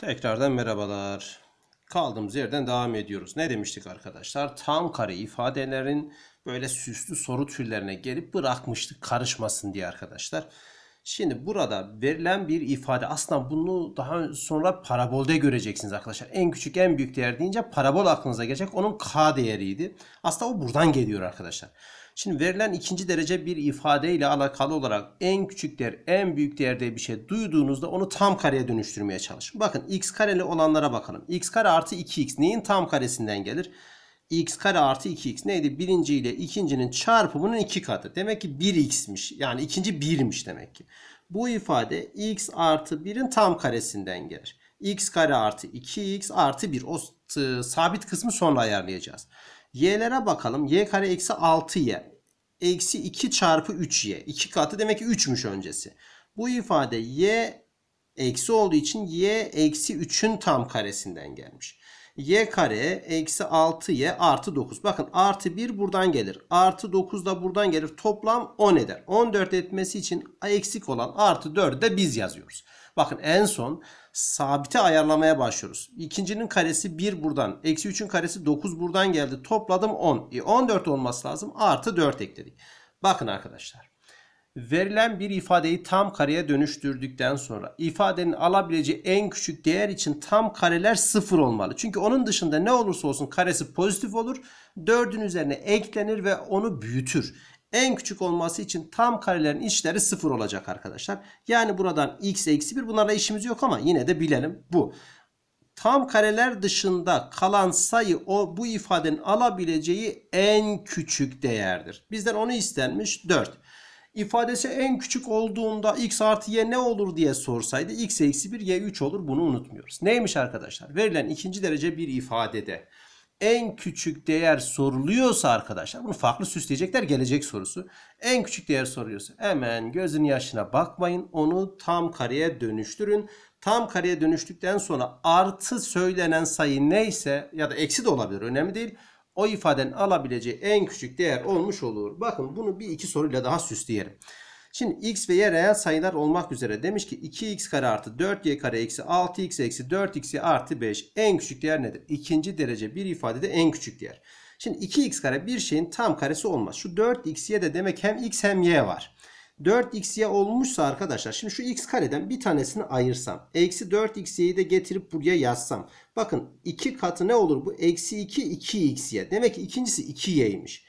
Tekrardan merhabalar. Kaldığımız yerden devam ediyoruz. Ne demiştik arkadaşlar? Tam kare ifadelerin böyle süslü soru türlerine gelip bırakmıştık karışmasın diye arkadaşlar. Şimdi burada verilen bir ifade aslında bunu daha sonra parabolde göreceksiniz arkadaşlar. En küçük en büyük değer deyince parabol aklınıza gelecek. Onun k değeriydi. Aslında o buradan geliyor arkadaşlar. Şimdi verilen ikinci derece bir ifade ile alakalı olarak en küçük değer, en büyük değerde bir şey duyduğunuzda onu tam kareye dönüştürmeye çalışın. Bakın x kareli olanlara bakalım. x kare artı 2x neyin tam karesinden gelir? x kare artı 2x neydi? Birinci ile ikincinin çarpımının iki katı. Demek ki 1x'miş. Yani ikinci 1'miş demek ki. Bu ifade x artı 1'in tam karesinden gelir. x kare artı 2x artı 1. O sabit kısmı sonra ayarlayacağız. Y'lere bakalım. Y kare eksi 6Y. Eksi 2 çarpı 3Y. 2 katı demek ki 3'müş öncesi. Bu ifade Y eksi olduğu için Y eksi 3'ün tam karesinden gelmiş. Y kare eksi 6Y artı 9. Bakın artı 1 buradan gelir. Artı 9 da buradan gelir. Toplam 10 eder. 14 etmesi için eksik olan artı 4'ü de biz yazıyoruz. Bakın en son sabite ayarlamaya başlıyoruz. İkincinin karesi 1 buradan. Eksi 3'ün karesi 9 buradan geldi. Topladım 10. E 14 olması lazım. Artı 4 ekledik. Bakın arkadaşlar. Verilen bir ifadeyi tam kareye dönüştürdükten sonra ifadenin alabileceği en küçük değer için tam kareler sıfır olmalı. Çünkü onun dışında ne olursa olsun karesi pozitif olur. 4'ün üzerine eklenir ve onu büyütür en küçük olması için tam karelerin içleri 0 olacak arkadaşlar. Yani buradan x eksi 1 bunlarla işimiz yok ama yine de bilelim bu. Tam kareler dışında kalan sayı o bu ifadenin alabileceği en küçük değerdir. Bizden onu istenmiş 4 ifadesi en küçük olduğunda x artı y ne olur diye sorsaydı x eksi 1 y 3 olur bunu unutmuyoruz. Neymiş arkadaşlar? Verilen ikinci derece bir ifadede en küçük değer soruluyorsa arkadaşlar bunu farklı süsleyecekler gelecek sorusu. En küçük değer soruyorsa hemen gözün yaşına bakmayın onu tam kareye dönüştürün. Tam kareye dönüştükten sonra artı söylenen sayı neyse ya da eksi de olabilir önemli değil. O ifaden alabileceği en küçük değer olmuş olur. Bakın bunu bir iki soruyla daha süsleyelim. Şimdi x ve y reel sayılar olmak üzere demiş ki 2x kare artı 4y kare eksi 6x eksi 4x artı 5 en küçük değer nedir? İkinci derece bir ifadede en küçük değer. Şimdi 2x kare bir şeyin tam karesi olmaz. Şu 4x'ye de demek hem x hem y var. 4x'ye olmuşsa arkadaşlar şimdi şu x kareden bir tanesini ayırsam. Eksi 4x'yi de getirip buraya yazsam. Bakın 2 katı ne olur bu? Eksi 2 2x'ye. Demek ki ikincisi 2y'ymiş.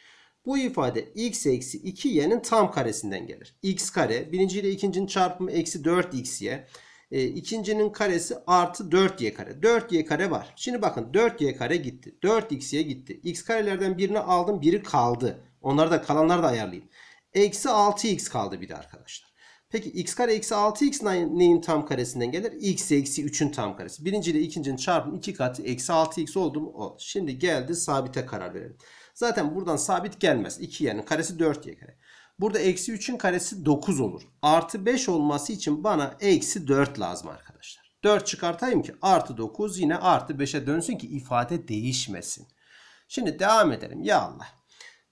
Bu ifade x eksi 2y'nin tam karesinden gelir. x kare birinci ile ikincinin çarpımı eksi 4xy. E, ikincinin karesi artı 4y kare. 4y kare var. Şimdi bakın 4y kare gitti. 4x'ye gitti. x karelerden birini aldım biri kaldı. Onları da kalanları da ayarlayayım. Eksi 6x kaldı bir de arkadaşlar. Peki x kare eksi 6x neyin tam karesinden gelir? x eksi 3'ün tam karesi. Birinci ile ikincinin çarpımı 2 katı eksi 6x oldu mu? O. Şimdi geldi sabite karar verelim. Zaten buradan sabit gelmez. 2y'nin karesi 4y kare. Burada eksi 3'ün karesi 9 olur. Artı 5 olması için bana eksi 4 lazım arkadaşlar. 4 çıkartayım ki artı 9 yine artı 5'e dönsün ki ifade değişmesin. Şimdi devam edelim. Ya Allah.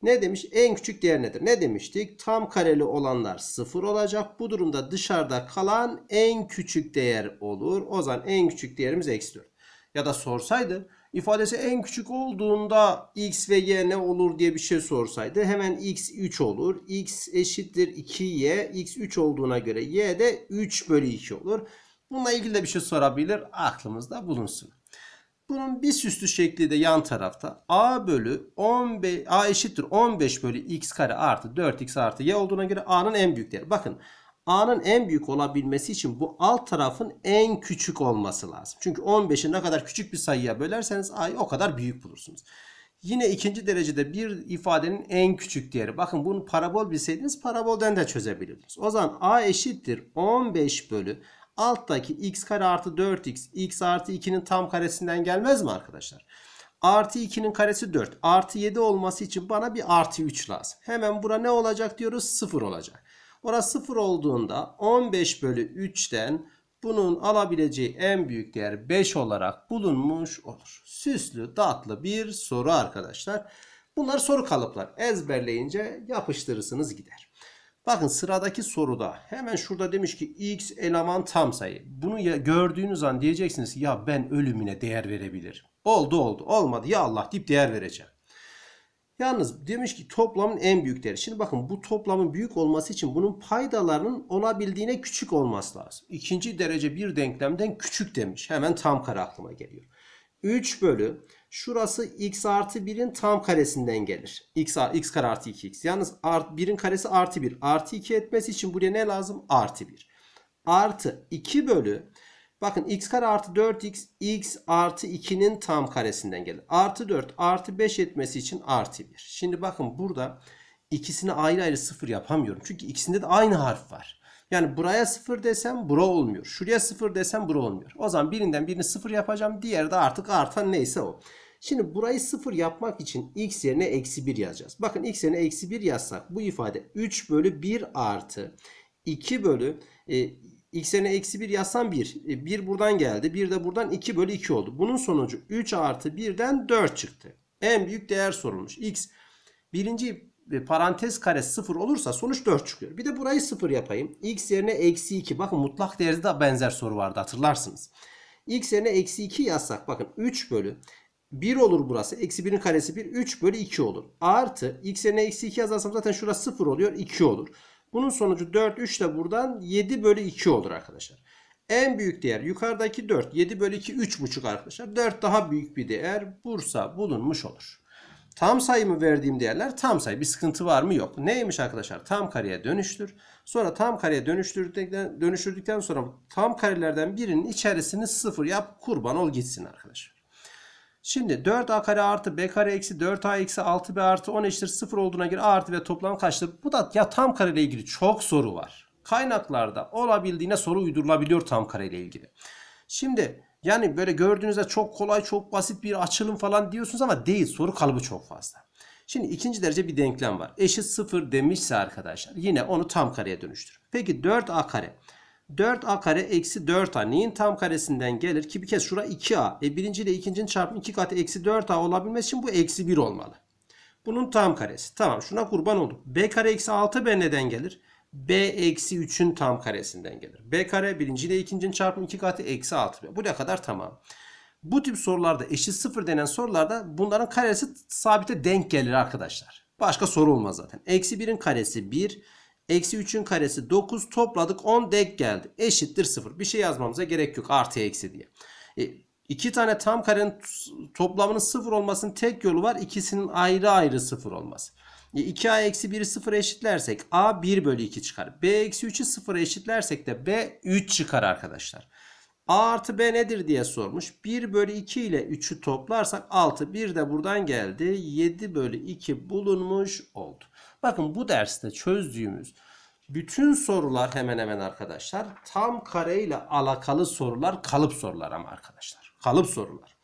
Ne demiş? En küçük değer nedir? Ne demiştik? Tam kareli olanlar 0 olacak. Bu durumda dışarıda kalan en küçük değer olur. O zaman en küçük değerimiz eksi 4. Ya da sorsaydı ifadesi en küçük olduğunda x ve y ne olur diye bir şey sorsaydı hemen x 3 olur. x eşittir 2y. x 3 olduğuna göre y de 3 bölü 2 olur. Bununla ilgili de bir şey sorabilir. Aklımızda bulunsun. Bunun bir süslü şekli de yan tarafta. A bölü 15, A eşittir 15 bölü x kare artı 4x artı y olduğuna göre A'nın en büyükleri. Bakın A'nın en büyük olabilmesi için bu alt tarafın en küçük olması lazım. Çünkü 15'i ne kadar küçük bir sayıya bölerseniz A'yı o kadar büyük bulursunuz. Yine ikinci derecede bir ifadenin en küçük değeri. Bakın bunu parabol bilseydiniz parabolden de çözebilirdiniz. O zaman A eşittir 15 bölü alttaki x kare artı 4x x artı 2'nin tam karesinden gelmez mi arkadaşlar? Artı 2'nin karesi 4. Artı 7 olması için bana bir artı 3 lazım. Hemen bura ne olacak diyoruz? 0 olacak. Orası 0 olduğunda 15 bölü 3'ten bunun alabileceği en büyük değer 5 olarak bulunmuş olur. Süslü tatlı bir soru arkadaşlar. Bunlar soru kalıplar. Ezberleyince yapıştırırsınız gider. Bakın sıradaki soruda hemen şurada demiş ki x eleman tam sayı. Bunu ya gördüğünüz an diyeceksiniz ki ya ben ölümüne değer verebilirim. Oldu oldu olmadı ya Allah deyip değer vereceğim. Yalnız demiş ki toplamın en büyükleri. Şimdi bakın bu toplamın büyük olması için bunun paydalarının olabildiğine küçük olması lazım. İkinci derece bir denklemden küçük demiş. Hemen tam kare aklıma geliyor. 3 bölü şurası x artı 1'in tam karesinden gelir. x, x kare artı 2x. Yalnız art, 1'in karesi artı 1. Artı 2 etmesi için buraya ne lazım? Artı 1. Artı 2 bölü Bakın x kare artı 4x x artı 2'nin tam karesinden gelir. Artı 4 artı 5 etmesi için artı 1. Şimdi bakın burada ikisini ayrı ayrı sıfır yapamıyorum. Çünkü ikisinde de aynı harf var. Yani buraya sıfır desem bura olmuyor. Şuraya sıfır desem bura olmuyor. O zaman birinden birini sıfır yapacağım. Diğeri de artık artan neyse o. Şimdi burayı sıfır yapmak için x yerine eksi 1 yazacağız. Bakın x yerine eksi 1 yazsak bu ifade 3 bölü 1 artı 2 bölü e, X x'e eksi 1 yazsam 1. E, 1 buradan geldi. 1 de buradan 2 bölü 2 oldu. Bunun sonucu 3 artı 1'den 4 çıktı. En büyük değer sorulmuş. x birinci e, parantez karesi 0 olursa sonuç 4 çıkıyor. Bir de burayı 0 yapayım. x yerine eksi 2. Bakın mutlak değerde de benzer soru vardı hatırlarsınız. x yerine eksi 2 yazsak bakın 3 bölü 1 olur burası. Eksi 1'in karesi 1. 3 bölü 2 olur. Artı x yerine eksi 2 yazarsam zaten şurası 0 oluyor. 2 olur. Bunun sonucu 4 3 de buradan 7 bölü 2 olur arkadaşlar. En büyük değer yukarıdaki 4. 7 bölü 2 3,5 arkadaşlar. 4 daha büyük bir değer Bursa bulunmuş olur. Tam sayımı verdiğim değerler tam sayı. Bir sıkıntı var mı? Yok. Neymiş arkadaşlar? Tam kareye dönüştür. Sonra tam kareye dönüştürdükten, dönüştürdükten sonra tam karelerden birinin içerisini sıfır yap. Kurban ol gitsin arkadaşlar. Şimdi 4a kare artı b kare eksi 4a eksi 6b artı 10 eşittir 0 olduğuna göre a artı b toplam kaçtır? Bu da ya tam kare ile ilgili çok soru var. Kaynaklarda olabildiğine soru uydurulabiliyor tam kare ile ilgili. Şimdi yani böyle gördüğünüzde çok kolay çok basit bir açılım falan diyorsunuz ama değil soru kalıbı çok fazla. Şimdi ikinci derece bir denklem var. Eşit 0 demişse arkadaşlar yine onu tam kareye dönüştür. Peki 4a kare 4a kare eksi 4a neyin tam karesinden gelir ki bir kez şura 2a. E birinci ile ikincinin çarpımı 2 katı eksi 4a olabilmesi için bu eksi 1 olmalı. Bunun tam karesi. Tamam şuna kurban olduk. b kare eksi 6b neden gelir? b eksi 3'ün tam karesinden gelir. b kare birinci ile ikincinin çarpımı 2 katı eksi 6b. Buraya kadar tamam. Bu tip sorularda eşit sıfır denen sorularda bunların karesi sabite denk gelir arkadaşlar. Başka soru olmaz zaten. Eksi 1'in karesi 1. Eksi 3'ün karesi 9 topladık 10 denk geldi. Eşittir 0. Bir şey yazmamıza gerek yok artı eksi diye. E, iki tane tam karenin toplamının 0 olmasının tek yolu var. İkisinin ayrı ayrı 0 olması. 2a e, eksi 1'i 0 eşitlersek a 1 bölü 2 çıkar. b eksi 3'ü 0 eşitlersek de b 3 çıkar arkadaşlar. a artı b nedir diye sormuş. 1 bölü 2 ile 3'ü toplarsak 6 1 de buradan geldi. 7 bölü 2 bulunmuş oldu. Bakın bu derste çözdüğümüz bütün sorular hemen hemen arkadaşlar tam kareyle alakalı sorular kalıp sorular ama arkadaşlar. Kalıp sorular.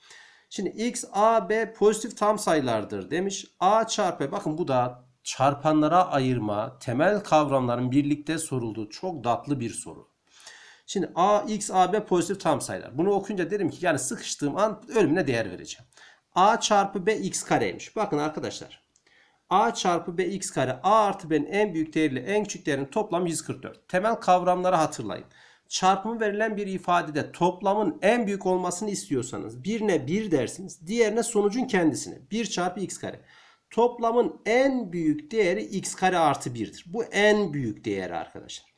Şimdi x, a, b pozitif tam sayılardır demiş. a çarpı bakın bu da çarpanlara ayırma temel kavramların birlikte sorulduğu çok tatlı bir soru. Şimdi a, x, a, b pozitif tam sayılar. Bunu okuyunca derim ki yani sıkıştığım an ölümüne değer vereceğim. a çarpı b x kareymiş. Bakın arkadaşlar a çarpı bx kare a artı b'nin en büyük değeriyle en küçük değerinin toplamı 144. Temel kavramları hatırlayın. Çarpımı verilen bir ifadede toplamın en büyük olmasını istiyorsanız birine 1 bir dersiniz. Diğerine sonucun kendisini. 1 çarpı x kare. Toplamın en büyük değeri x kare artı 1'dir. Bu en büyük değeri arkadaşlar.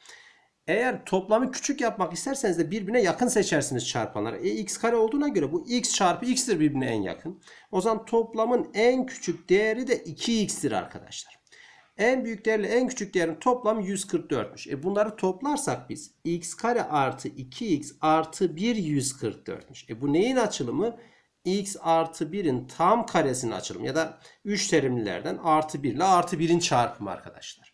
Eğer toplamı küçük yapmak isterseniz de birbirine yakın seçersiniz çarpanları. E, x kare olduğuna göre bu x çarpı x'tir birbirine en yakın. O zaman toplamın en küçük değeri de 2x'tir arkadaşlar. En büyük değerle en küçük değerin toplamı 144'müş. E bunları toplarsak biz x kare artı 2x artı 1 144'müş. E bu neyin açılımı? x artı 1'in tam karesinin açılımı ya da 3 terimlilerden artı 1 ile artı 1'in çarpımı arkadaşlar.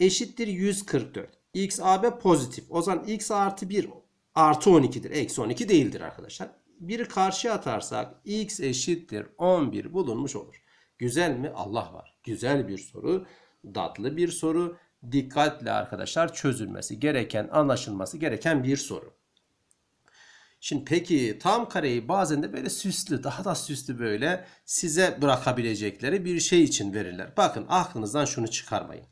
Eşittir 144. XAB pozitif. O zaman x artı 1 artı 12'dir. Eksi 12 değildir arkadaşlar. 1'i karşıya atarsak x eşittir 11 bulunmuş olur. Güzel mi? Allah var. Güzel bir soru. datlı bir soru. Dikkatle arkadaşlar çözülmesi gereken, anlaşılması gereken bir soru. Şimdi peki tam kareyi bazen de böyle süslü, daha da süslü böyle size bırakabilecekleri bir şey için verirler. Bakın aklınızdan şunu çıkarmayın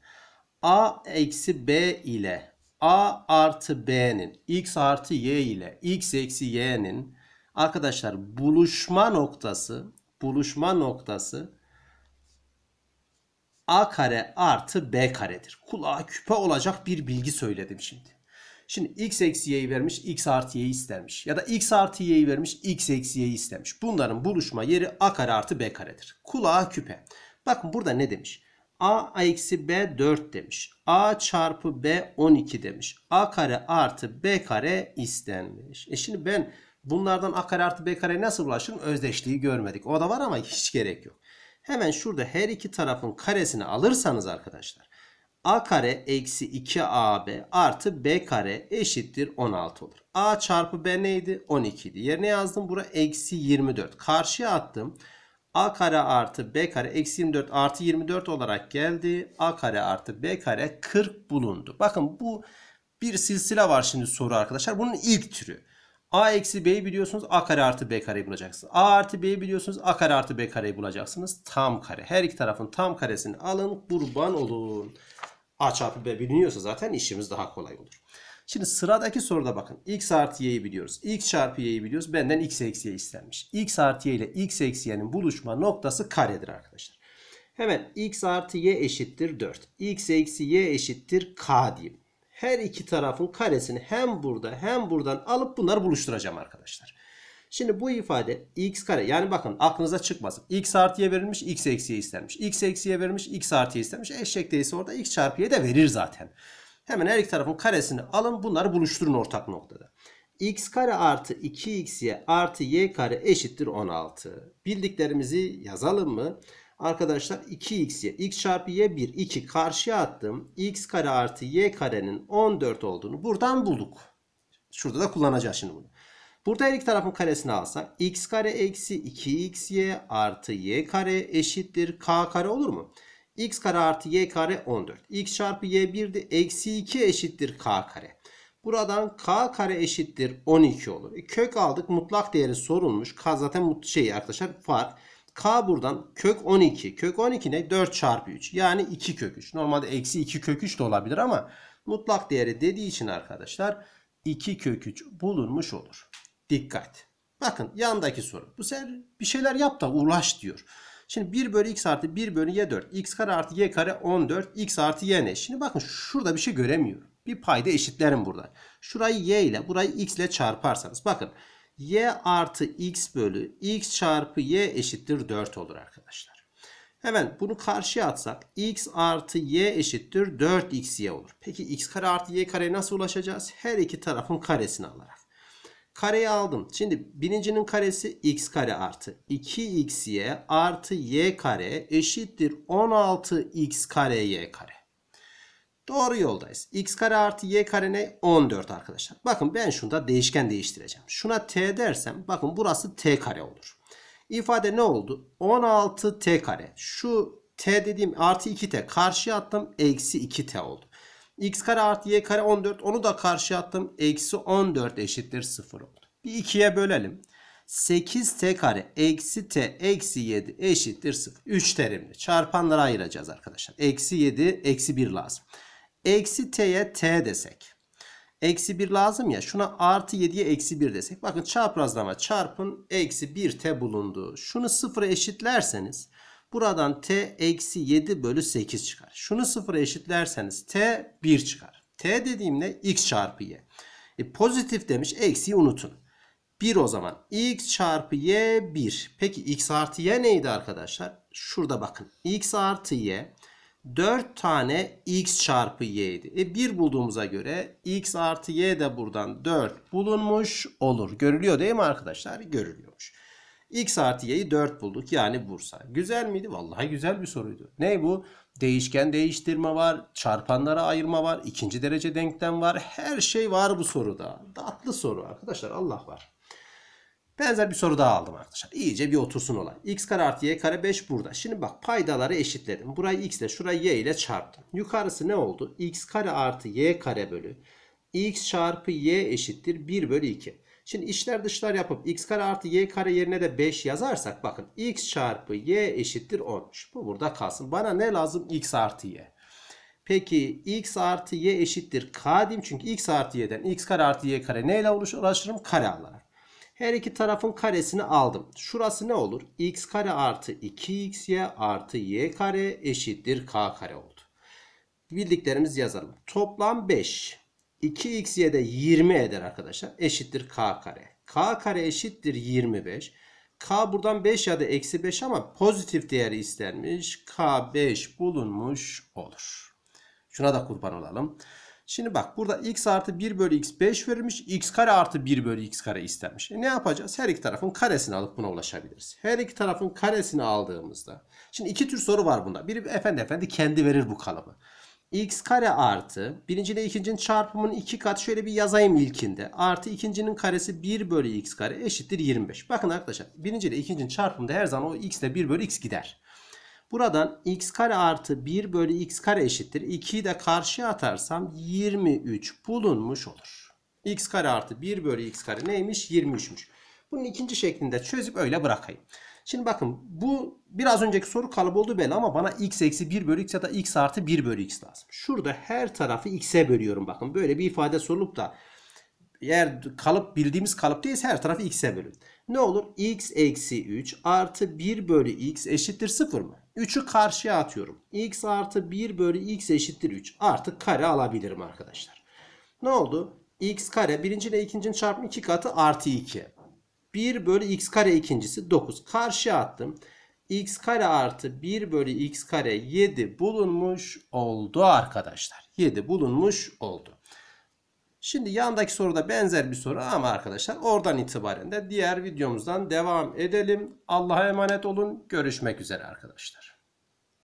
a eksi b ile a artı b'nin x artı y ile x eksi y'nin arkadaşlar buluşma noktası buluşma noktası a kare artı b karedir. Kulağa küpe olacak bir bilgi söyledim şimdi. Şimdi x eksi y'yi vermiş x artı y'yi istermiş. Ya da x artı y'yi vermiş x eksi y'yi istemiş. Bunların buluşma yeri a kare artı b karedir. Kulağa küpe. Bakın burada ne demiş? A, eksi B 4 demiş. A çarpı B 12 demiş. A kare artı B kare istenmiş. E şimdi ben bunlardan A kare artı B kare nasıl ulaşırım? Özdeşliği görmedik. O da var ama hiç gerek yok. Hemen şurada her iki tarafın karesini alırsanız arkadaşlar. A kare eksi 2AB artı B kare eşittir 16 olur. A çarpı B neydi? 12 idi. Yerine yazdım. Bura eksi 24. Karşıya attım a kare artı b kare eksi 24 artı 24 olarak geldi. a kare artı b kare 40 bulundu. Bakın bu bir silsile var şimdi soru arkadaşlar. Bunun ilk türü. A eksi B'yi biliyorsunuz A kare artı B kareyi bulacaksınız. A artı B'yi biliyorsunuz A kare artı B kareyi bulacaksınız. Tam kare. Her iki tarafın tam karesini alın. Kurban olun. A çarpı B biliniyorsa zaten işimiz daha kolay olur. Şimdi sıradaki soruda bakın. X artı y'yi biliyoruz. X çarpı y'yi biliyoruz. Benden x eksi y istenmiş. X artı y ile x eksi y'nin buluşma noktası karedir arkadaşlar. Hemen x artı y eşittir 4. x eksi y eşittir k diyeyim. Her iki tarafın karesini hem burada hem buradan alıp bunları buluşturacağım arkadaşlar. Şimdi bu ifade x kare yani bakın aklınıza çıkmasın. x y verilmiş x eksi y istenmiş. x eksi y verilmiş x artıya istenmiş. Eşek değilse orada x çarpı y de verir zaten. Hemen her iki tarafın karesini alın. Bunları buluşturun ortak noktada. x kare artı 2xy artı y kare eşittir 16. Bildiklerimizi yazalım mı? Arkadaşlar 2xy x çarpı y 1 2 karşıya attım. x kare artı y karenin 14 olduğunu buradan bulduk. Şurada da kullanacağız şimdi bunu. Burada her iki tarafın karesini alsak x kare eksi 2xy artı y kare eşittir k kare olur mu? x kare artı y kare 14. x çarpı y 1'di. Eksi 2 eşittir k kare. Buradan k kare eşittir 12 olur. E, kök aldık. Mutlak değeri sorulmuş. K zaten şey arkadaşlar fark. K buradan kök 12. Kök 12 ne? 4 çarpı 3. Yani 2 kök 3. Normalde eksi 2 kök 3 de olabilir ama mutlak değeri dediği için arkadaşlar 2 kök 3 bulunmuş olur. Dikkat. Bakın yandaki soru. Bu sefer bir şeyler yap da uğraş diyor. Şimdi 1 bölü x artı 1 bölü y 4. x kare artı y kare 14. x artı y ne? Şimdi bakın şurada bir şey göremiyorum. Bir payda eşitlerim burada. Şurayı y ile burayı x ile çarparsanız. Bakın y artı x bölü x çarpı y eşittir 4 olur arkadaşlar. Hemen bunu karşıya atsak x artı y eşittir 4 y olur. Peki x kare artı y kare nasıl ulaşacağız? Her iki tarafın karesini alarak. Kareyi aldım. Şimdi birincinin karesi x kare artı 2xy artı y kare eşittir 16x kare y kare. Doğru yoldayız. x kare artı y kare ne? 14 arkadaşlar. Bakın ben şunda değişken değiştireceğim. Şuna t dersem bakın burası t kare olur. İfade ne oldu? 16t kare. Şu t dediğim artı 2t karşıya attım. Eksi 2t oldu. X kare artı y kare 14. Onu da karşıya attım. Eksi 14 eşittir 0 oldu. Bir 2'ye bölelim. 8t kare eksi t eksi 7 eşittir 0. 3 terimli. Çarpanlara ayıracağız arkadaşlar. Eksi 7 eksi 1 lazım. Eksi t'ye t desek. Eksi 1 lazım ya. Şuna artı 7'ye eksi 1 desek. Bakın çaprazlama çarpın. Eksi 1t bulundu. Şunu 0'a eşitlerseniz Buradan t eksi 7 bölü 8 çıkar. Şunu sıfıra eşitlerseniz t 1 çıkar. t dediğim x çarpı y. E, pozitif demiş eksiyi unutun. 1 o zaman. x çarpı y 1. Peki x artı y neydi arkadaşlar? Şurada bakın. x artı y 4 tane x çarpı y idi. E 1 bulduğumuza göre x artı y de buradan 4 bulunmuş olur. Görülüyor değil mi arkadaşlar? Görülüyormuş. X artı Y'yi 4 bulduk. Yani Bursa. Güzel miydi? Vallahi güzel bir soruydu. Ne bu? Değişken değiştirme var. Çarpanlara ayırma var. ikinci derece denklem var. Her şey var bu soruda. Tatlı soru arkadaşlar. Allah var. Benzer bir soru daha aldım arkadaşlar. İyice bir otursun olay. X kare artı Y kare 5 burada. Şimdi bak paydaları eşitledim. Burayı X ile şurayı Y ile çarptım. Yukarısı ne oldu? X kare artı Y kare bölü. X çarpı Y eşittir 1 bölü 2. Şimdi işler dışlar yapıp x kare artı y kare yerine de 5 yazarsak bakın x çarpı y eşittir 10. Bu burada kalsın. Bana ne lazım? x artı y. Peki x artı y eşittir k diyeyim. Çünkü x artı y'den x kare artı y kare neyle ulaşırım? Kare alarak. Her iki tarafın karesini aldım. Şurası ne olur? x kare artı 2xy artı y kare eşittir k kare oldu. Bildiklerimizi yazalım. Toplam 5. 2x'ye de 20 eder arkadaşlar. Eşittir k kare. k kare eşittir 25. K buradan 5 ya da eksi 5 ama pozitif değeri istenmiş. K 5 bulunmuş olur. Şuna da kurban olalım. Şimdi bak burada x artı 1 bölü x 5 verilmiş. x kare artı 1 bölü x kare istenmiş. E ne yapacağız? Her iki tarafın karesini alıp buna ulaşabiliriz. Her iki tarafın karesini aldığımızda. Şimdi iki tür soru var bunda. Biri efendi efendi kendi verir bu kalıbı x kare artı birinci ile ikincinin çarpımının iki kat şöyle bir yazayım ilkinde. Artı ikincinin karesi 1 bölü x kare eşittir 25. Bakın arkadaşlar birinci ile ikincinin çarpımında her zaman o x ile 1 bölü x gider. Buradan x kare artı 1 bölü x kare eşittir. 2'yi de karşıya atarsam 23 bulunmuş olur. x kare artı 1 bölü x kare neymiş? 23'müş. Bunun ikinci şeklinde çözüp öyle bırakayım. Şimdi bakın bu biraz önceki soru kalıp oldu belli ama bana x eksi 1 bölü x ya da x artı 1 bölü x lazım. Şurada her tarafı x'e bölüyorum bakın. Böyle bir ifade sorulup da eğer kalıp bildiğimiz kalıp değilse her tarafı x'e bölün. Ne olur? x eksi 3 artı 1 bölü x eşittir 0 mı? 3'ü karşıya atıyorum. x artı 1 bölü x eşittir 3. Artı kare alabilirim arkadaşlar. Ne oldu? x kare birinci ile ikincinin çarpımı 2 katı artı 2. 1 bölü x kare ikincisi 9. Karşıya attım. x kare artı 1 bölü x kare 7 bulunmuş oldu arkadaşlar. 7 bulunmuş oldu. Şimdi yandaki soruda benzer bir soru ama arkadaşlar oradan itibaren de diğer videomuzdan devam edelim. Allah'a emanet olun. Görüşmek üzere arkadaşlar.